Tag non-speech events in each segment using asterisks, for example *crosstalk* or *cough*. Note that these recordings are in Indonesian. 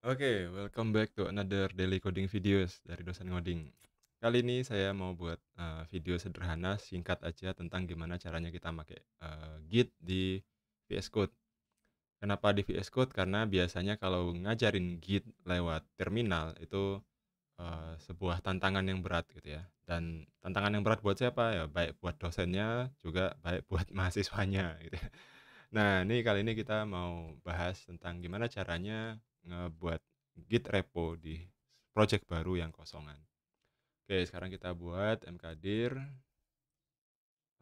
Oke, welcome back to another daily coding videos dari dosen coding. Kali ini saya mau buat uh, video sederhana singkat aja tentang gimana caranya kita pakai uh, eh, Git di VS Code. Kenapa di VS Code? Karena biasanya kalau ngajarin Git lewat terminal itu uh, sebuah tantangan yang berat gitu ya. Dan tantangan yang berat buat siapa? Ya baik buat dosennya juga baik buat *laughs* mahasiswanya gitu. Ya. Nah, ini kali ini kita mau bahas tentang gimana caranya ngebuat git repo di project baru yang kosongan. Oke, sekarang kita buat mkdir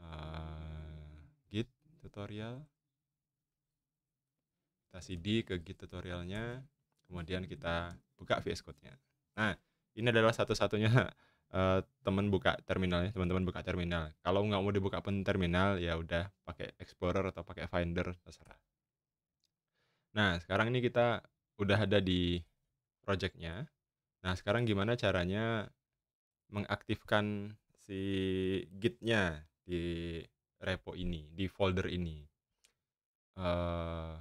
uh, git tutorial. Kita cd ke git tutorialnya, kemudian kita buka VS Code-nya. Nah, ini adalah satu-satunya uh, *laughs* eh, teman buka terminalnya, teman-teman buka terminal. Kalau nggak mau dibuka pun terminal, ya udah pakai Explorer atau pakai Finder terserah. Nah, sekarang ini kita udah ada di projectnya. Nah, sekarang gimana caranya mengaktifkan si gitnya di repo ini, di folder ini. Uh,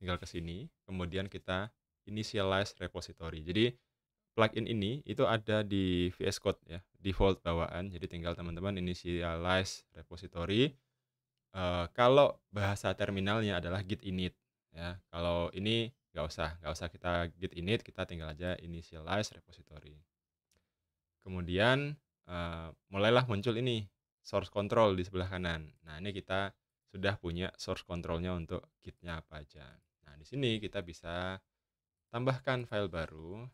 tinggal ke sini, kemudian kita initialize repository. Jadi plugin ini itu ada di VS Code ya, default bawaan. Jadi tinggal teman-teman initialize repository. Uh, kalau bahasa terminalnya adalah git init ya. Kalau ini nggak usah nggak usah kita git init kita tinggal aja initialize repository kemudian uh, mulailah muncul ini source control di sebelah kanan nah ini kita sudah punya source controlnya untuk gitnya apa aja nah di sini kita bisa tambahkan file baru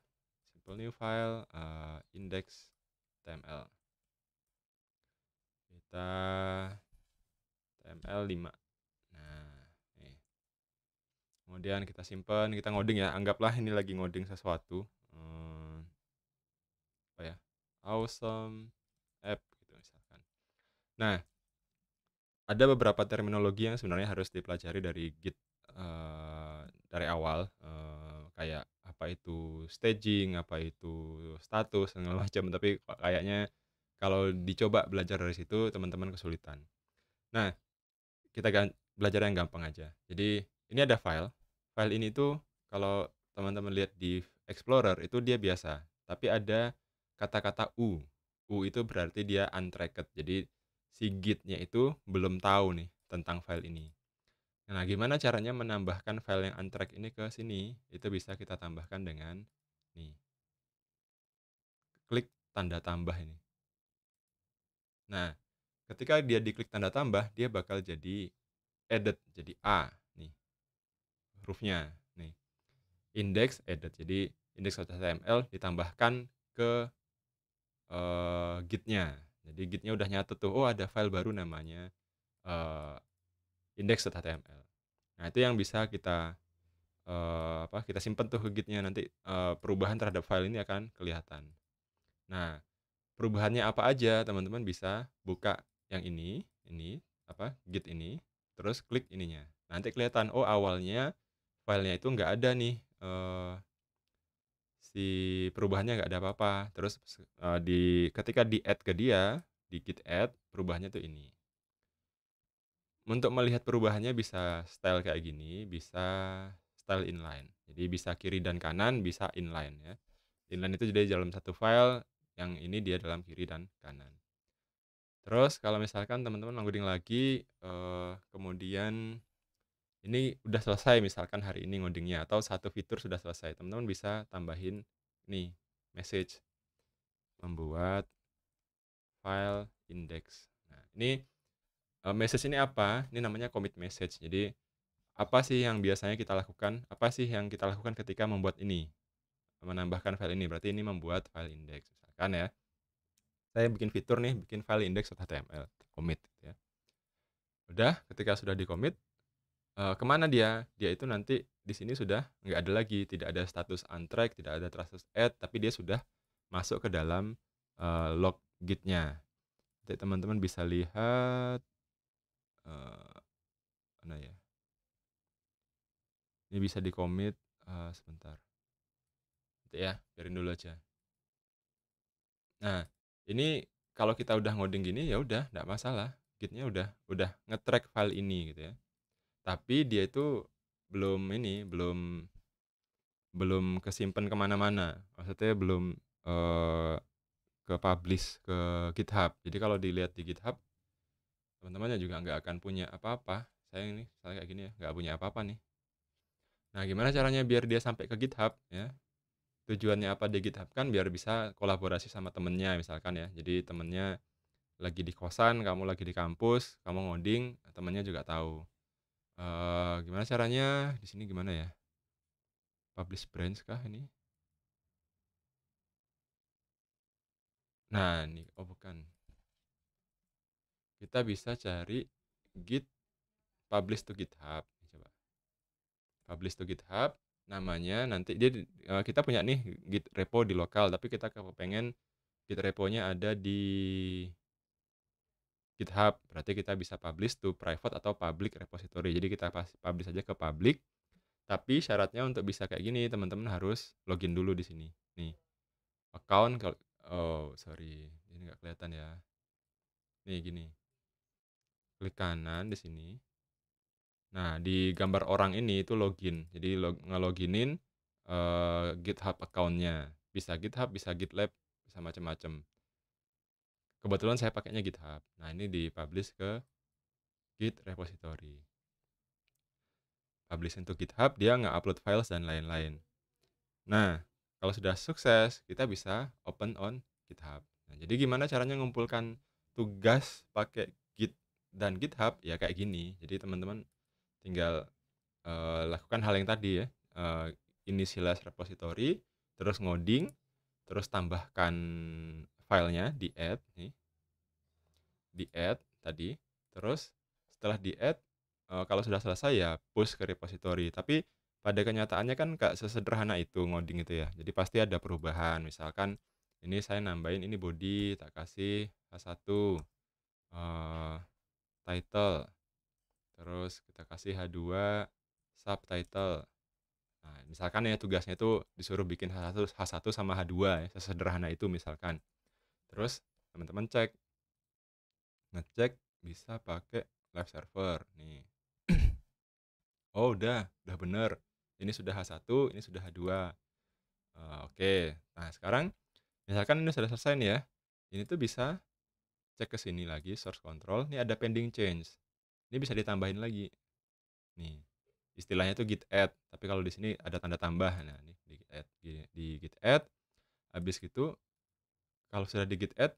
simple new file uh, eh, index.tml kita tml 5 kemudian kita simpan kita ngoding ya anggaplah ini lagi ngoding sesuatu hmm, apa ya awesome app gitu misalkan nah ada beberapa terminologi yang sebenarnya harus dipelajari dari git uh, dari awal uh, kayak apa itu staging apa itu status segala *laughs* macam tapi kayaknya kalau dicoba belajar dari situ teman-teman kesulitan nah kita belajar yang gampang aja jadi ini ada file file ini tuh kalau teman-teman lihat di Explorer itu dia biasa, tapi ada kata-kata U. U itu berarti dia untracked. Jadi si gitnya itu belum tahu nih tentang file ini. Nah, gimana caranya menambahkan file yang untracked ini ke sini? Itu bisa kita tambahkan dengan nih. Klik tanda tambah ini. Nah, ketika dia diklik tanda tambah, dia bakal jadi edit, jadi A proofnya nih index added jadi index HTML ditambahkan ke uh, gitnya jadi gitnya udah nyata tuh oh ada file baru namanya uh, eh, index.html nah itu yang bisa kita uh, apa kita simpen tuh ke gitnya nanti uh, perubahan terhadap file ini akan kelihatan nah perubahannya apa aja teman-teman bisa buka yang ini ini apa git ini terus klik ininya nanti kelihatan oh awalnya filenya itu nggak ada nih uh, si perubahannya nggak ada apa-apa terus uh, di ketika di add ke dia di git add perubahannya tuh ini untuk melihat perubahannya bisa style kayak gini bisa style inline jadi bisa kiri dan kanan bisa inline ya inline itu jadi dalam satu file yang ini dia dalam kiri dan kanan terus kalau misalkan teman-teman loading lagi uh, kemudian ini udah selesai misalkan hari ini ngodingnya atau satu fitur sudah selesai teman-teman bisa tambahin nih message membuat file index nah ini uh, message ini apa ini namanya commit message jadi apa sih yang biasanya kita lakukan apa sih yang kita lakukan ketika membuat ini menambahkan file ini berarti ini membuat file index misalkan ya saya bikin fitur nih bikin file index HTML commit gitu ya udah ketika sudah di commit uh, kemana dia dia itu nanti di sini sudah nggak ada lagi tidak ada status untrack tidak ada status add tapi dia sudah masuk ke dalam uh, eh, log gitnya nanti teman-teman bisa lihat uh, mana ya ini bisa di commit uh, sebentar nanti ya biarin dulu aja nah ini kalau kita udah ngoding gini ya udah nggak masalah gitnya udah udah ngetrack file ini gitu ya tapi dia itu belum ini belum belum kesimpan kemana-mana maksudnya belum uh, ke publish ke GitHub jadi kalau dilihat di GitHub teman-temannya juga nggak akan punya apa-apa saya ini saya kayak gini ya nggak punya apa-apa nih nah gimana caranya biar dia sampai ke GitHub ya tujuannya apa di GitHub kan biar bisa kolaborasi sama temennya misalkan ya jadi temennya lagi di kosan kamu lagi di kampus kamu ngoding temennya juga tahu uh, gimana caranya di sini gimana ya publish branch kah ini nah ini oh bukan kita bisa cari git publish to github coba publish to github namanya nanti dia eh, kita punya nih git repo di lokal tapi kita pengen git reponya ada di GitHub. Berarti kita bisa publish to private atau public repository. Jadi kita publish aja ke public. Tapi syaratnya untuk bisa kayak gini, teman-teman harus login dulu di sini. Nih. Account oh sorry, ini nggak kelihatan ya. Nih gini. Klik kanan di sini. Nah, di gambar orang ini itu login. Jadi log ngeloginin uh, GitHub account Bisa GitHub, bisa GitLab, bisa macam-macam kebetulan saya pakainya GitHub nah ini dipublish ke Git repository publish untuk GitHub dia nggak upload files dan lain-lain nah kalau sudah sukses kita bisa open on GitHub nah, jadi gimana caranya ngumpulkan tugas pakai Git dan GitHub ya kayak gini jadi teman-teman tinggal uh, lakukan hal yang tadi ya uh, eh, initialize repository terus ngoding terus tambahkan filenya di add nih di add tadi terus setelah di add e, kalau sudah selesai ya push ke repository tapi pada kenyataannya kan gak sesederhana itu ngoding itu ya jadi pasti ada perubahan misalkan ini saya nambahin ini body tak kasih H1 uh, eh, title terus kita kasih H2 subtitle nah misalkan ya tugasnya itu disuruh bikin H1 H1 sama H2 ya sesederhana itu misalkan terus teman-teman cek ngecek bisa pakai live server nih *clears throat* oh udah udah bener ini sudah H1 ini sudah H2 uh, eh, oke okay. nah sekarang misalkan ini sudah selesai nih ya ini tuh bisa cek ke sini lagi source control ini ada pending change ini bisa ditambahin lagi nih istilahnya tuh git add tapi kalau di sini ada tanda tambah nah ini di git add di, di git add habis gitu kalau sudah di git add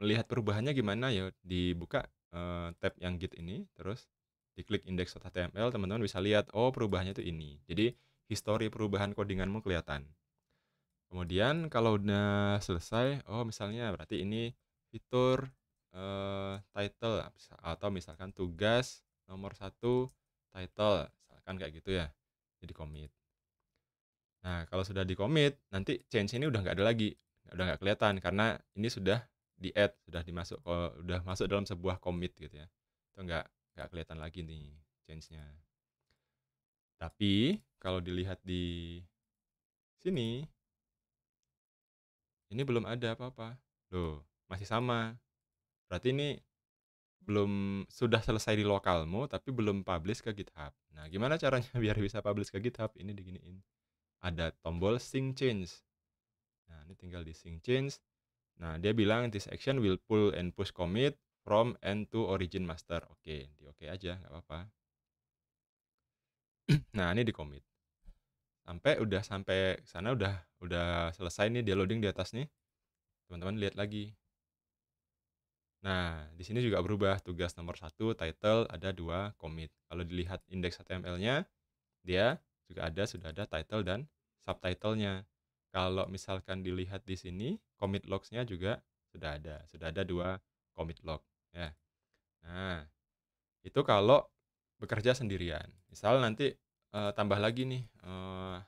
melihat perubahannya gimana ya dibuka uh, tab yang git ini terus diklik index.html teman-teman bisa lihat oh perubahannya itu ini jadi histori perubahan codinganmu kelihatan kemudian kalau udah selesai oh misalnya berarti ini fitur uh, title atau misalkan tugas nomor satu title misalkan kayak gitu ya jadi commit nah kalau sudah di commit nanti change ini udah nggak ada lagi udah nggak kelihatan karena ini sudah di add sudah dimasuk udah masuk dalam sebuah commit gitu ya itu nggak nggak kelihatan lagi nih change-nya tapi kalau dilihat di sini ini belum ada apa-apa loh masih sama berarti ini belum sudah selesai di lokalmu tapi belum publish ke GitHub nah gimana caranya *laughs* biar bisa publish ke GitHub ini diginiin ada tombol sync change Nah, ini tinggal di sync change. Nah, dia bilang this action will pull and push commit from and to origin master. Oke, okay, di oke okay aja, nggak apa-apa. *clears throat* nah, ini di commit. Sampai udah sampai sana udah udah selesai nih dia loading di atas nih. Teman-teman lihat lagi. Nah, di sini juga berubah tugas nomor satu, title ada dua commit. Kalau dilihat indeks HTML-nya, dia juga ada sudah ada title dan subtitle nya kalau misalkan dilihat di sini, commit logs-nya juga sudah ada. Sudah ada dua commit log. Ya. Nah, itu kalau bekerja sendirian. Misal nanti uh, tambah lagi nih, uh,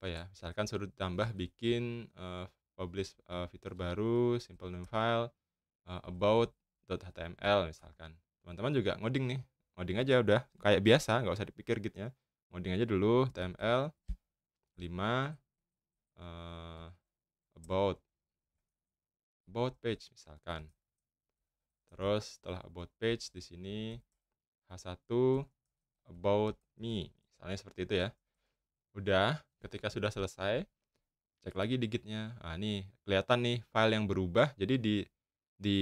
apa ya, misalkan suruh tambah bikin uh, publish uh, fitur baru, simple new file, uh, about.html misalkan. Teman-teman juga ngoding nih, ngoding aja udah kayak biasa, nggak usah dipikir gitu ya. Ngoding aja dulu, html 5 uh, about about page misalkan. Terus setelah about page di sini H1 about me. Misalnya seperti itu ya. Udah, ketika sudah selesai cek lagi digitnya. Nah, nih kelihatan nih file yang berubah. Jadi di di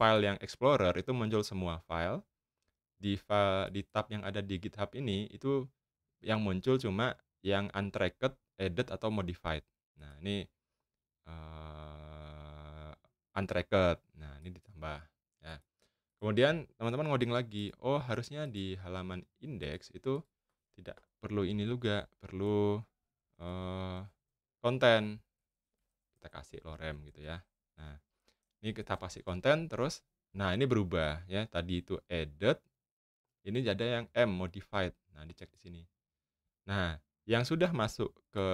file yang Explorer itu muncul semua file. Di file di tab yang ada di GitHub ini itu yang muncul cuma yang untracked added atau modified. Nah, ini uh, untracked. Nah, ini ditambah ya. Kemudian teman-teman ngoding lagi. Oh, harusnya di halaman index itu tidak perlu ini juga, perlu uh, konten. Kita kasih lorem gitu ya. Nah, ini kita kasih konten terus nah ini berubah ya tadi itu added ini ada yang m modified nah dicek di sini nah yang sudah masuk ke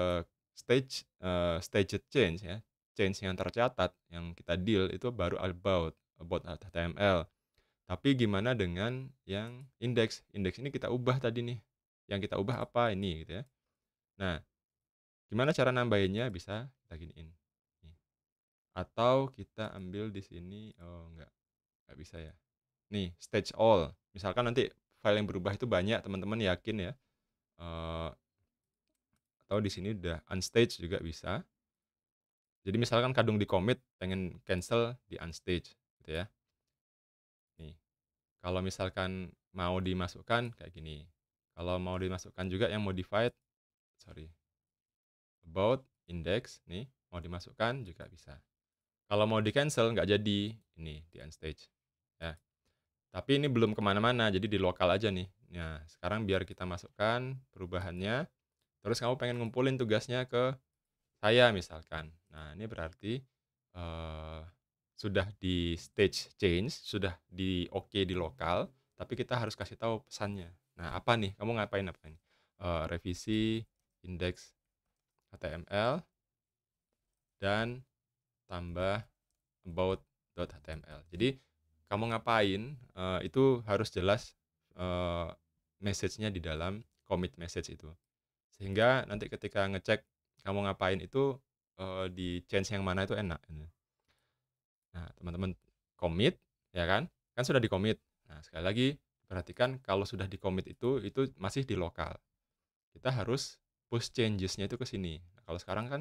stage uh, stage change ya change yang tercatat yang kita deal itu baru about about HTML tapi gimana dengan yang index index ini kita ubah tadi nih yang kita ubah apa ini gitu ya nah gimana cara nambahinnya bisa kita giniin atau kita ambil di sini oh enggak enggak bisa ya nih stage all misalkan nanti file yang berubah itu banyak teman-teman yakin ya uh, atau di sini udah unstage juga bisa. Jadi misalkan kadung di commit pengen cancel di unstage gitu ya. Nih. Kalau misalkan mau dimasukkan kayak gini. Kalau mau dimasukkan juga yang modified sorry. About index nih mau dimasukkan juga bisa. Kalau mau di cancel nggak jadi ini di unstage ya. Tapi ini belum kemana-mana, jadi di lokal aja nih. Nah, sekarang biar kita masukkan perubahannya terus kamu pengen ngumpulin tugasnya ke saya misalkan nah ini berarti uh, sudah di stage change sudah di oke okay di lokal tapi kita harus kasih tahu pesannya nah apa nih kamu ngapain apa nih uh, revisi indeks HTML dan tambah about.html jadi kamu ngapain uh, itu harus jelas uh, message-nya di dalam commit message itu sehingga nanti ketika ngecek kamu ngapain itu uh, di change yang mana itu enak gitu. nah teman-teman commit ya kan kan sudah di commit nah sekali lagi perhatikan kalau sudah di commit itu itu masih di lokal kita harus push changesnya itu ke sini nah, kalau sekarang kan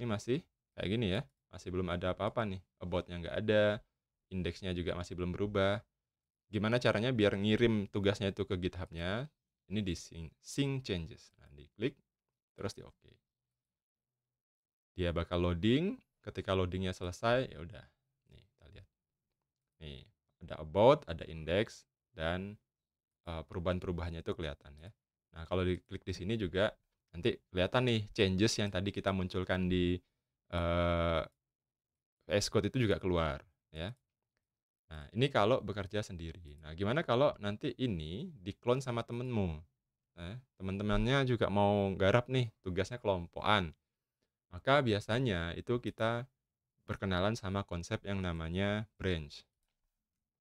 ini masih kayak gini ya masih belum ada apa-apa nih aboutnya nggak ada indeksnya juga masih belum berubah gimana caranya biar ngirim tugasnya itu ke GitHubnya ini di sync, sync changes Klik terus di oke dia bakal loading ketika loadingnya selesai ya udah nih kita lihat nih ada about ada index dan eh, perubahan-perubahannya itu kelihatan ya nah kalau diklik di sini juga nanti kelihatan nih changes yang tadi kita munculkan di uh, eh, VS Code itu juga keluar ya Nah, ini kalau bekerja sendiri. Nah, gimana kalau nanti ini diklon sama temenmu? eh, teman-temannya juga mau garap nih tugasnya kelompokan maka biasanya itu kita berkenalan sama konsep yang namanya branch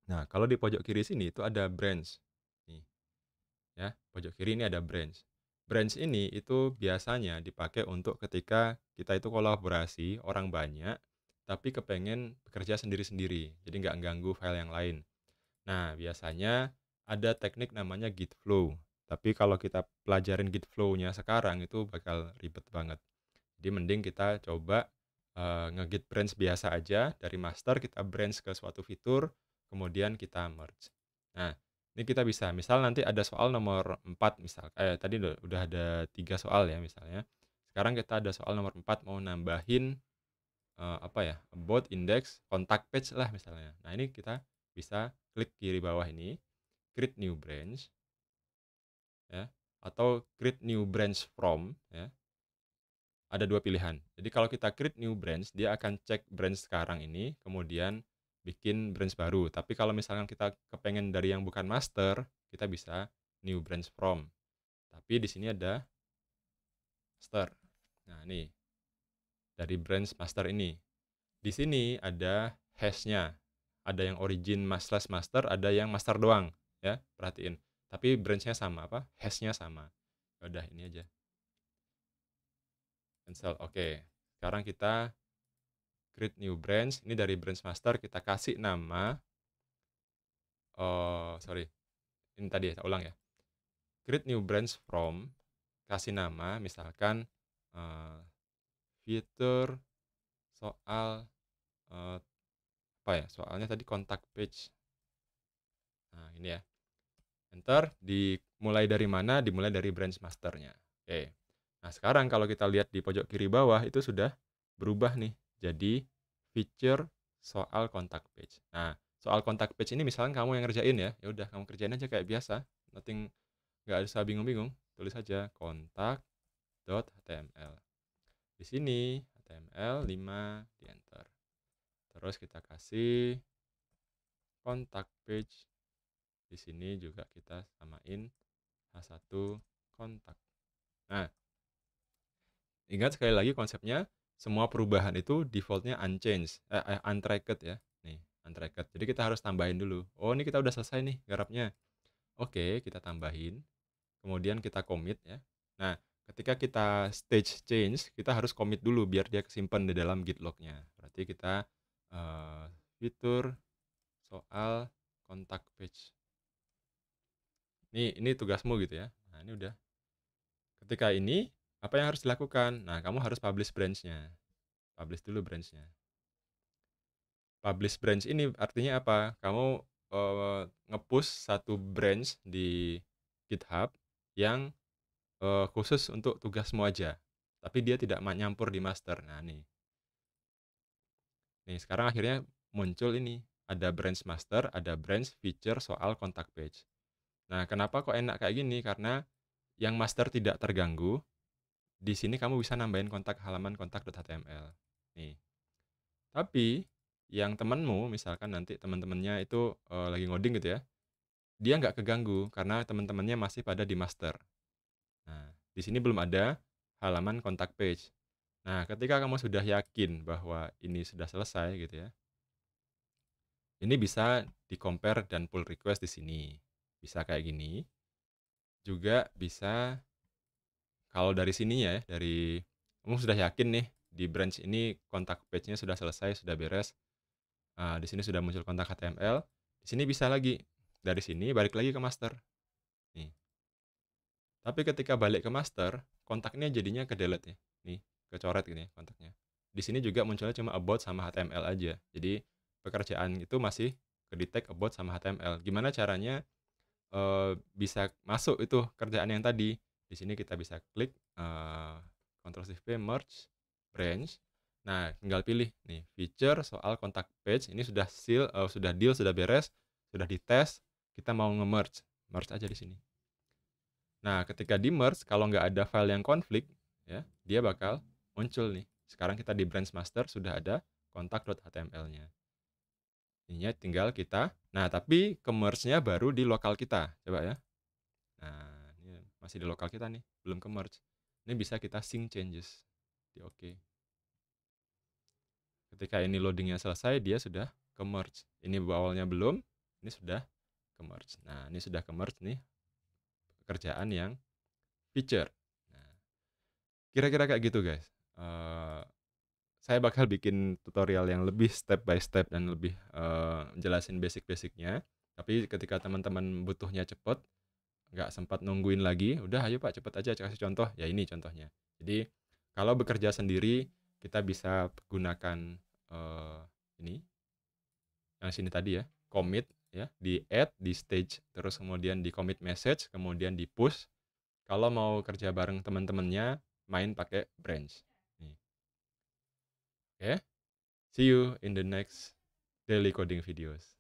nah kalau di pojok kiri sini itu ada branch nih ya pojok kiri ini ada branch branch ini itu biasanya dipakai untuk ketika kita itu kolaborasi orang banyak tapi kepengen bekerja sendiri-sendiri jadi nggak ganggu file yang lain nah biasanya ada teknik namanya git flow tapi kalau kita pelajarin git flow-nya sekarang itu bakal ribet banget. Jadi mending kita coba uh, nge-git branch biasa aja dari master kita branch ke suatu fitur, kemudian kita merge. Nah, ini kita bisa misal nanti ada soal nomor 4 misal eh tadi udah ada tiga soal ya misalnya. Sekarang kita ada soal nomor 4 mau nambahin uh, apa ya? about index contact page lah misalnya. Nah, ini kita bisa klik kiri bawah ini create new branch ya atau create new branch from ya ada dua pilihan. Jadi kalau kita create new branch, dia akan cek branch sekarang ini, kemudian bikin branch baru. Tapi kalau misalkan kita kepengen dari yang bukan master, kita bisa new branch from. Tapi di sini ada master. Nah, ini dari branch master ini. Di sini ada hash-nya. Ada yang origin master, master, ada yang master doang, ya. Perhatiin tapi branchnya sama apa hashnya sama ya udah ini aja cancel oke okay. sekarang kita create new branch ini dari branch master kita kasih nama oh sorry ini tadi ya saya ulang ya create new branch from kasih nama misalkan uh, fitur soal uh, apa ya soalnya tadi kontak page nah ini ya Enter, dimulai dari mana? Dimulai dari branch masternya. Oke. Nah, sekarang kalau kita lihat di pojok kiri bawah itu sudah berubah nih. Jadi feature soal kontak page. Nah, soal kontak page ini misalnya kamu yang ngerjain ya. Ya udah, kamu kerjain aja kayak biasa. Nothing nggak usah bingung-bingung. Tulis aja .html Di sini HTML 5 di enter. Terus kita kasih kontak page di sini juga kita samain H1 kontak nah ingat sekali lagi konsepnya semua perubahan itu defaultnya unchanged eh, eh, untracked ya nih untracked jadi kita harus tambahin dulu oh ini kita udah selesai nih garapnya oke kita tambahin kemudian kita commit ya nah ketika kita stage change kita harus commit dulu biar dia kesimpan di dalam git lognya berarti kita uh, fitur soal kontak page ini ini tugasmu gitu ya nah ini udah ketika ini apa yang harus dilakukan nah kamu harus publish branchnya publish dulu branchnya publish branch ini artinya apa kamu uh, ngepush satu branch di GitHub yang uh, khusus untuk tugasmu aja tapi dia tidak nyampur di master nah nih nih sekarang akhirnya muncul ini ada branch master ada branch feature soal kontak page Nah, kenapa kok enak kayak gini? Karena yang master tidak terganggu, di sini kamu bisa nambahin kontak halaman kontak.html. Nih. Tapi yang temanmu misalkan nanti teman-temannya itu e, lagi ngoding gitu ya. Dia nggak keganggu karena teman-temannya masih pada di master. Nah, di sini belum ada halaman kontak page. Nah, ketika kamu sudah yakin bahwa ini sudah selesai gitu ya. Ini bisa di compare dan pull request di sini bisa kayak gini juga bisa kalau dari sini ya dari kamu sudah yakin nih di branch ini kontak page-nya sudah selesai sudah beres nah, di sini sudah muncul kontak HTML di sini bisa lagi dari sini balik lagi ke master nih tapi ketika balik ke master kontaknya jadinya ke delete ya nih kecoret gini kontaknya di sini juga munculnya cuma about sama HTML aja jadi pekerjaan itu masih ke detect about sama HTML gimana caranya Eh, bisa masuk itu kerjaan yang tadi. Di sini kita bisa klik uh, Ctrl Shift merge branch. Nah, tinggal pilih nih feature soal kontak page ini sudah seal uh, sudah deal sudah beres, sudah dites. Kita mau nge-merge. Merge aja di sini. Nah, ketika di-merge kalau nggak ada file yang konflik ya, dia bakal muncul nih. Sekarang kita di branch master sudah ada kontak.html-nya. Ini ya, tinggal kita Nah, tapi ke nya baru di lokal kita. Coba ya. Nah, ini masih di lokal kita nih, belum ke Ini bisa kita sync changes. Di oke. Okay. Ketika ini loadingnya selesai, dia sudah ke Ini awalnya belum, ini sudah ke Nah, ini sudah ke nih pekerjaan yang feature. Nah, kira-kira kayak gitu guys. Uh, saya bakal bikin tutorial yang lebih step by step dan lebih uh, jelasin basic-basicnya. Tapi ketika teman-teman butuhnya cepat, nggak sempat nungguin lagi, udah ayo Pak cepat aja kasih contoh. Ya ini contohnya. Jadi kalau bekerja sendiri kita bisa gunakan uh, ini yang sini tadi ya, commit ya, di add, di stage, terus kemudian di commit message, kemudian di push. Kalau mau kerja bareng teman-temannya, main pakai branch. Okay? See you in the next daily coding videos.